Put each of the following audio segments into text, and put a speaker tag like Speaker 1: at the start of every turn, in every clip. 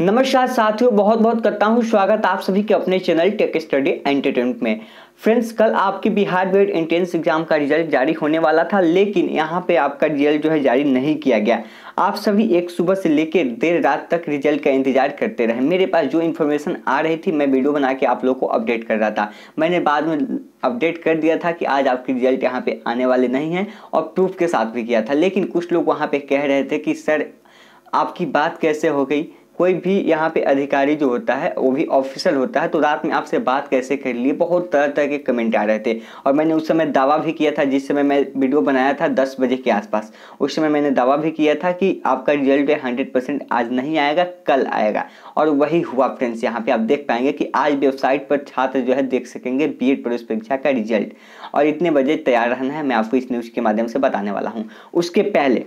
Speaker 1: नमस्कार साथियों बहुत बहुत करता हूँ स्वागत आप सभी के अपने चैनल टेक स्टडी एंटरटेनमेंट में फ्रेंड्स कल आपकी बिहार बोर्ड एंट्रेंस एग्जाम का रिजल्ट जारी होने वाला था लेकिन यहाँ पे आपका रिजल्ट जो है जारी नहीं किया गया आप सभी एक सुबह से लेकर देर रात तक रिजल्ट का इंतजार करते रहे मेरे पास जो इन्फॉर्मेशन आ रही थी मैं वीडियो बना के आप लोग को अपडेट कर रहा था मैंने बाद में अपडेट कर दिया था कि आज आपके रिजल्ट यहाँ पे आने वाले नहीं हैं और प्रूफ के साथ भी किया था लेकिन कुछ लोग वहाँ पे कह रहे थे कि सर आपकी बात कैसे हो गई कोई भी यहाँ पे अधिकारी जो होता है वो भी ऑफिसर होता है तो रात में आपसे बात कैसे कर लिए बहुत तरह तरह के कमेंट आ रहे थे और मैंने उस समय दावा भी किया था जिस समय मैं वीडियो बनाया था दस बजे के आसपास उस समय मैंने दावा भी किया था कि आपका रिजल्ट हंड्रेड परसेंट आज नहीं आएगा कल आएगा और वही हुआ फ्रेंड्स यहाँ पर आप देख पाएंगे कि आज वेबसाइट पर छात्र जो है देख सकेंगे बी प्रवेश परीक्षा का रिजल्ट और इतने बजे तैयार रहना है मैं आपको इस न्यूज़ के माध्यम से बताने वाला हूँ उसके पहले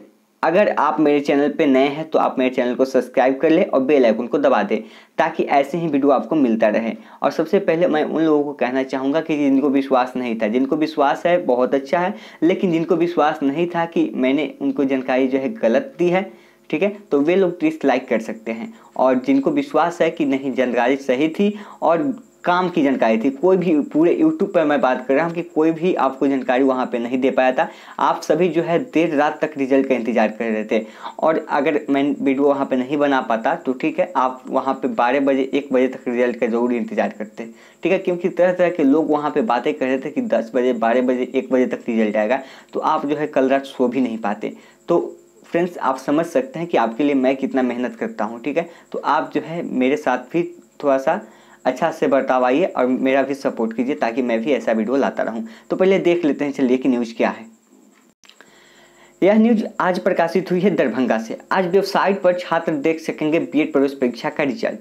Speaker 1: अगर आप मेरे चैनल पे नए हैं तो आप मेरे चैनल को सब्सक्राइब कर लें और बेल आइकन को दबा दें ताकि ऐसे ही वीडियो आपको मिलता रहे और सबसे पहले मैं उन लोगों को कहना चाहूँगा कि जिनको विश्वास नहीं था जिनको विश्वास है बहुत अच्छा है लेकिन जिनको विश्वास नहीं था कि मैंने उनको जानकारी जो है गलत दी है ठीक है तो वे लोग डिसलाइक कर सकते हैं और जिनको विश्वास है कि नहीं जानकारी सही थी और काम की जानकारी थी कोई भी पूरे यूट्यूब पर मैं बात कर रहा हूँ कि कोई भी आपको जानकारी वहाँ पर नहीं दे पाया था आप सभी जो है देर रात तक रिजल्ट का इंतजार कर रहे थे और अगर मैं वीडियो वहाँ पर नहीं बना पाता तो ठीक है आप वहाँ पर बारह बजे एक बजे तक रिजल्ट का ज़रूर इंतजार करते ठीक है क्योंकि तरह तरह के लोग वहाँ पर बातें कर रहे थे कि दस बजे बारह बजे एक बजे तक रिजल्ट आएगा तो आप जो है कल रात सो भी नहीं पाते तो फ्रेंड्स आप समझ सकते हैं कि आपके लिए मैं कितना मेहनत करता हूँ ठीक है तो आप जो है मेरे साथ भी थोड़ा सा अच्छा से बर्ताव आइए और मेरा भी सपोर्ट कीजिए ताकि मैं भी ऐसा वीडियो लाता रहूँ तो पहले देख लेते हैं चलिए कि न्यूज़ क्या है यह न्यूज आज प्रकाशित हुई है दरभंगा से आज वेबसाइट पर छात्र देख सकेंगे बीएड प्रवेश परीक्षा का रिजल्ट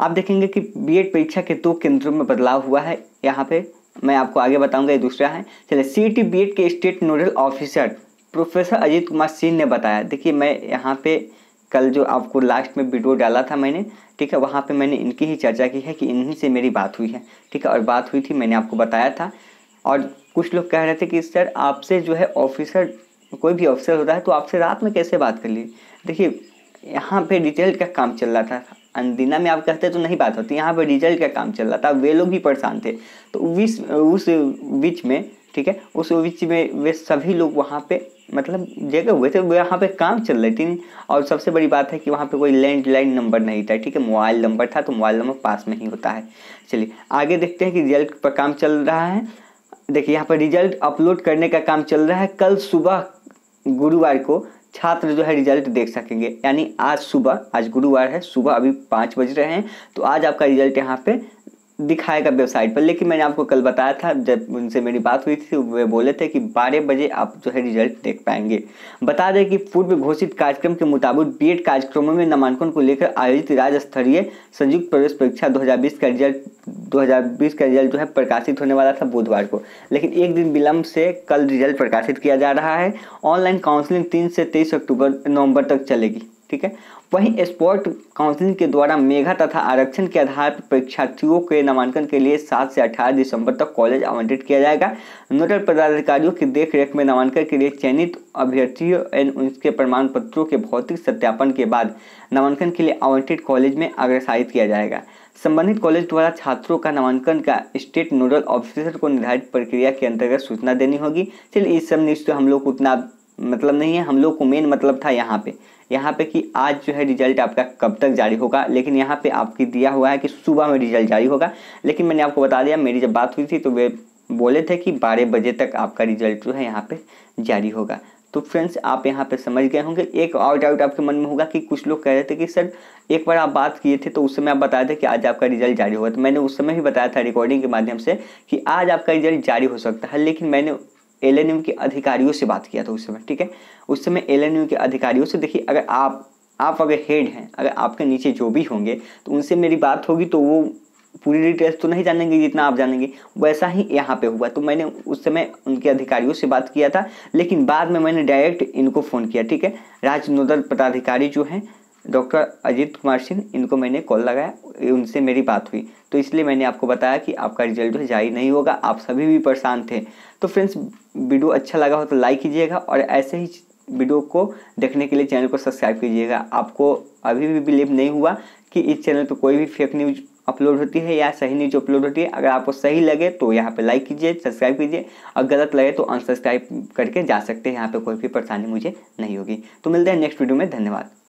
Speaker 1: आप देखेंगे कि बीएड परीक्षा के दो तो केंद्रों में बदलाव हुआ है यहाँ पे मैं आपको आगे बताऊंगा ये दूसरा है चलिए सी टी के state nodal officer professor Ajit Kumar Singh ने बताया देखिए मैं यहाँ पे कल जो आपको लास्ट में वीडियो डाला था मैंने ठीक है वहाँ पे मैंने इनकी ही चर्चा की है कि इन्हीं से मेरी बात हुई है ठीक है और बात हुई थी मैंने आपको बताया था और कुछ लोग कह रहे थे कि सर आपसे जो है ऑफिसर कोई भी ऑफिसर होता है तो आपसे रात में कैसे बात कर लिए देखिए यहाँ पर रिजल्ट का काम चल रहा था अनदिना में आप कहते तो नहीं बात होती यहाँ पर रिजल्ट का काम चल रहा था वे लोग भी परेशान थे तो उस उस बीच में ठीक है उस बीच में वे सभी लोग वहाँ पे मतलब जगह हुए थे यहाँ पे काम चल रहे थे और सबसे बड़ी बात है कि वहाँ पे कोई लैंडलाइन नंबर नहीं था ठीक है मोबाइल नंबर था तो मोबाइल नंबर पास में ही होता है चलिए आगे देखते हैं कि रिजल्ट पर काम चल रहा है देखिए यहाँ पर रिजल्ट अपलोड करने का काम चल रहा है कल सुबह गुरुवार को छात्र जो है रिजल्ट देख सकेंगे यानी आज सुबह आज गुरुवार है सुबह अभी पाँच बज रहे हैं तो आज आपका रिजल्ट यहाँ पे दिखाएगा वेबसाइट पर लेकिन मैंने आपको कल बताया था जब उनसे मेरी बात हुई थी वे बोले थे कि बारह बजे आप जो है रिजल्ट देख पाएंगे बता दें कि पूर्व घोषित कार्यक्रम के मुताबिक बीएड कार्यक्रमों में नामांकन को लेकर आयोजित राज्य स्तरीय संयुक्त प्रवेश परीक्षा 2020 का रिजल्ट 2020 का रिजल्ट जो है प्रकाशित होने वाला था बुधवार को लेकिन एक दिन विलंब से कल रिजल्ट प्रकाशित किया जा रहा है ऑनलाइन काउंसलिंग तीन से तेईस अक्टूबर नवम्बर तक चलेगी ठीक है वहीं स्पोर्ट काउंसिल के द्वारा मेघा तथा आरक्षण के आधार पर परीक्षार्थियों के नामांकन के लिए 7 से 18 दिसंबर तक कॉलेज आवंटित किया जाएगा नोडल पदाधिकारियों की देखरेख में नामांकन के लिए चयनित अभ्यर्थियों एंड उनके प्रमाण पत्रों के भौतिक सत्यापन के बाद नामांकन के लिए आवंटित कॉलेज में अग्रसारित किया जाएगा संबंधित कॉलेज द्वारा छात्रों का नामांकन का स्टेट नोडल ऑफिसर को निर्धारित प्रक्रिया के अंतर्गत सूचना देनी होगी चलिए इस सब न्यूज़ तो हम लोग उतना मतलब नहीं है हम लोग को मेन मतलब था यहाँ पे यहाँ पे कि आज जो है रिजल्ट आपका कब तक जारी होगा लेकिन यहाँ पे आपकी दिया हुआ है कि सुबह में रिजल्ट जारी होगा लेकिन मैंने आपको बता दिया मेरी जब बात हुई थी तो वे बोले थे कि बारह बजे तक आपका रिजल्ट जो है यहाँ पर जारी होगा तो फ्रेंड्स आप यहाँ पे समझ गए होंगे एक और डाउट आपके मन में होगा कि कुछ लोग कह रहे थे कि सर एक बार आप बात किए थे तो उस समय आप बताए थे कि आज आपका रिजल्ट जारी होगा तो मैंने उस समय भी बताया था रिकॉर्डिंग के माध्यम से कि आज आपका रिजल्ट जारी हो सकता है लेकिन मैंने एल के अधिकारियों से बात किया था उस समय ठीक है उस समय एल के अधिकारियों से देखिए अगर आप आप अगर हेड हैं अगर आपके नीचे जो भी होंगे तो उनसे मेरी बात होगी तो वो पूरी डिटेल्स तो नहीं जानेंगे जितना आप जानेंगे वैसा ही यहाँ पे हुआ तो मैंने उस समय उनके अधिकारियों से बात किया था लेकिन बाद में मैंने डायरेक्ट इनको फ़ोन किया ठीक है राज्य नोडल पदाधिकारी जो हैं डॉक्टर अजीत कुमार सिंह इनको मैंने कॉल लगाया उनसे मेरी बात हुई तो इसलिए मैंने आपको बताया कि आपका रिजल्ट जो जारी नहीं होगा आप सभी भी परेशान थे तो फ्रेंड्स वीडियो अच्छा लगा हो तो लाइक कीजिएगा और ऐसे ही वीडियो को देखने के लिए चैनल को सब्सक्राइब कीजिएगा आपको अभी भी बिलीव नहीं हुआ कि इस चैनल पर कोई भी फेक न्यूज अपलोड होती है या सही न्यूज अपलोड होती है अगर आपको सही लगे तो यहाँ पे लाइक कीजिए सब्सक्राइब कीजिए और गलत लगे तो अनसब्सक्राइब करके जा सकते हैं यहाँ पे कोई भी परेशानी मुझे नहीं होगी तो मिलते हैं नेक्स्ट वीडियो में धन्यवाद